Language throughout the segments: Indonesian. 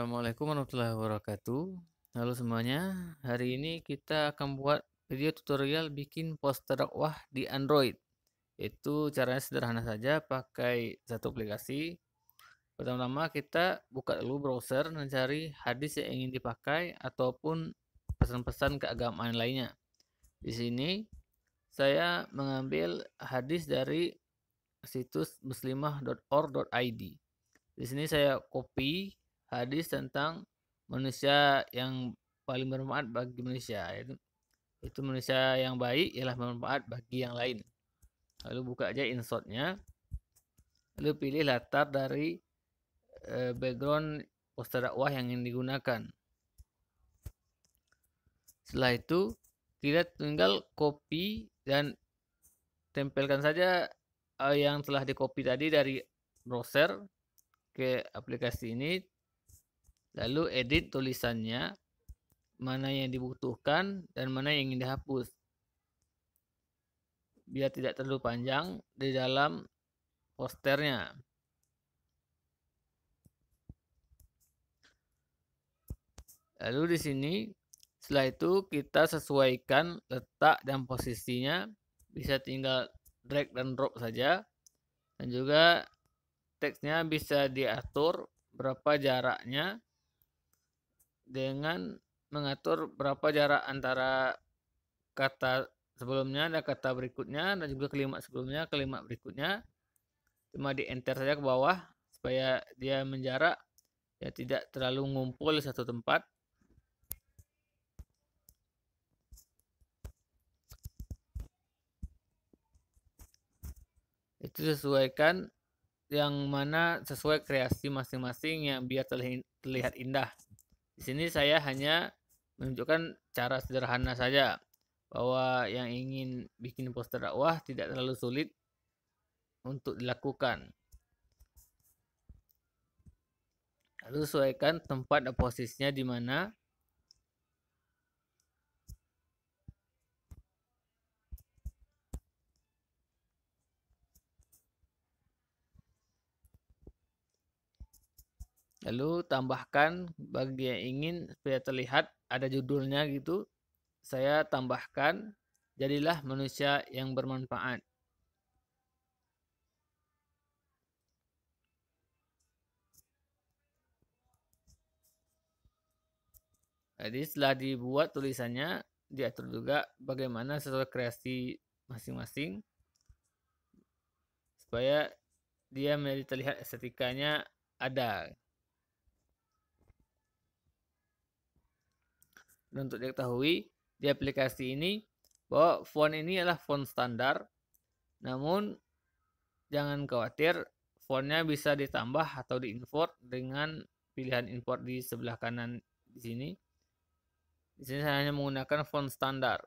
Assalamualaikum warahmatullahi wabarakatuh. Halo semuanya, hari ini kita akan buat video tutorial bikin poster dakwah di Android. Itu caranya sederhana saja, pakai satu aplikasi. Pertama-tama kita buka dulu browser mencari hadis yang ingin dipakai ataupun pesan-pesan keagamaan lainnya. Di sini saya mengambil hadis dari situs muslimah.org.id Di sini saya copy hadis tentang manusia yang paling bermanfaat bagi manusia itu, itu manusia yang baik ialah bermanfaat bagi yang lain lalu buka aja insertnya lalu pilih latar dari eh, background poster dakwah yang ingin digunakan setelah itu kita tinggal copy dan tempelkan saja eh, yang telah di copy tadi dari browser ke aplikasi ini Lalu edit tulisannya, mana yang dibutuhkan dan mana yang ingin dihapus. Biar tidak terlalu panjang di dalam posternya. Lalu di sini setelah itu kita sesuaikan letak dan posisinya. Bisa tinggal drag dan drop saja. Dan juga teksnya bisa diatur berapa jaraknya dengan mengatur berapa jarak antara kata sebelumnya dan kata berikutnya dan juga kelima sebelumnya kelima berikutnya cuma di enter saja ke bawah supaya dia menjarak ya tidak terlalu ngumpul di satu tempat itu sesuaikan yang mana sesuai kreasi masing-masing yang biar terlihat indah di sini saya hanya menunjukkan cara sederhana saja bahwa yang ingin bikin poster dakwah tidak terlalu sulit untuk dilakukan. Lalu sesuaikan tempat dan posisinya di mana Lalu tambahkan bagi yang ingin supaya terlihat ada judulnya gitu. Saya tambahkan jadilah manusia yang bermanfaat. Jadi setelah dibuat tulisannya diatur juga bagaimana sesuai kreasi masing-masing supaya dia menjadi terlihat estetikanya ada. Dan untuk diketahui di aplikasi ini bahwa font ini adalah font standar. Namun jangan khawatir fontnya bisa ditambah atau diimport dengan pilihan import di sebelah kanan di sini. Di sini saya hanya menggunakan font standar.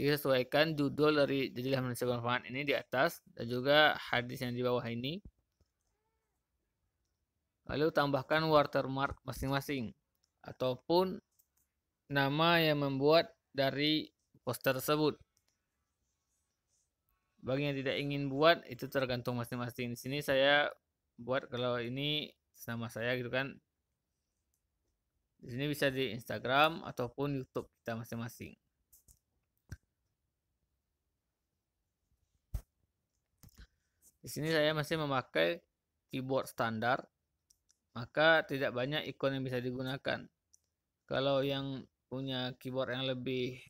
disesuaikan judul dari jadilah manusia bermanfaat ini di atas dan juga hadis yang di bawah ini. Lalu tambahkan watermark masing-masing ataupun nama yang membuat dari poster tersebut. Bagi yang tidak ingin buat itu tergantung masing-masing. Di sini saya buat kalau ini sama saya gitu kan. Di sini bisa di Instagram ataupun YouTube kita masing-masing. Di sini saya masih memakai keyboard standar, maka tidak banyak ikon yang bisa digunakan. Kalau yang punya keyboard yang lebih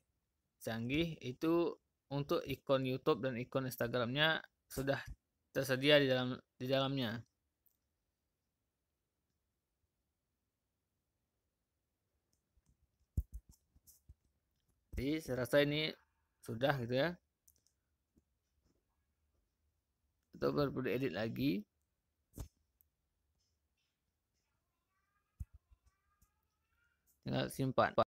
canggih itu untuk ikon YouTube dan ikon Instagramnya sudah tersedia di dalam di dalamnya. Jadi saya rasa ini sudah gitu ya. atau perlu edit lagi tinggal simpan